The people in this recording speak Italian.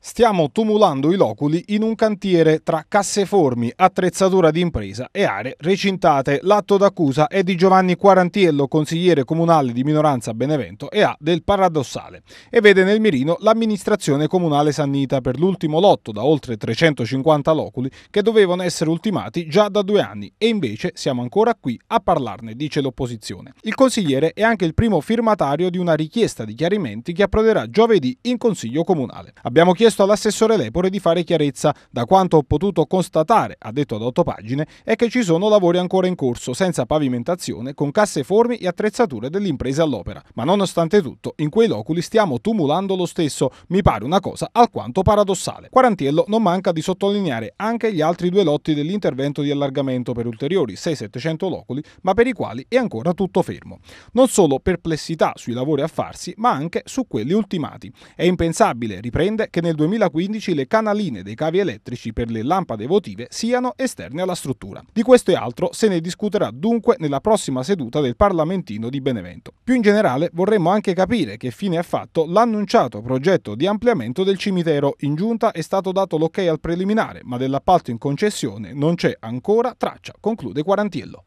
Stiamo tumulando i loculi in un cantiere tra casseformi, attrezzatura d'impresa e aree recintate. L'atto d'accusa è di Giovanni Quarantiello, consigliere comunale di minoranza a Benevento e ha del paradossale. E vede nel mirino l'amministrazione comunale Sannita per l'ultimo lotto da oltre 350 loculi che dovevano essere ultimati già da due anni e invece siamo ancora qui a parlarne, dice l'opposizione. Il consigliere è anche il primo firmatario di una richiesta di chiarimenti che approderà giovedì in Consiglio Comunale. Abbiamo chiesto chiesto all'assessore Lepore di fare chiarezza. Da quanto ho potuto constatare, ha detto ad otto pagine, è che ci sono lavori ancora in corso, senza pavimentazione, con casseformi e attrezzature dell'impresa all'opera. Ma nonostante tutto, in quei loculi stiamo tumulando lo stesso. Mi pare una cosa alquanto paradossale. Quarantiello non manca di sottolineare anche gli altri due lotti dell'intervento di allargamento per ulteriori 6-700 loculi, ma per i quali è ancora tutto fermo. Non solo perplessità sui lavori a farsi, ma anche su quelli ultimati. È impensabile, riprende, che nel 2015 le canaline dei cavi elettrici per le lampade votive siano esterne alla struttura. Di questo e altro se ne discuterà dunque nella prossima seduta del Parlamentino di Benevento. Più in generale vorremmo anche capire che fine ha fatto l'annunciato progetto di ampliamento del cimitero. In giunta è stato dato l'ok al preliminare, ma dell'appalto in concessione non c'è ancora traccia, conclude Quarantiello.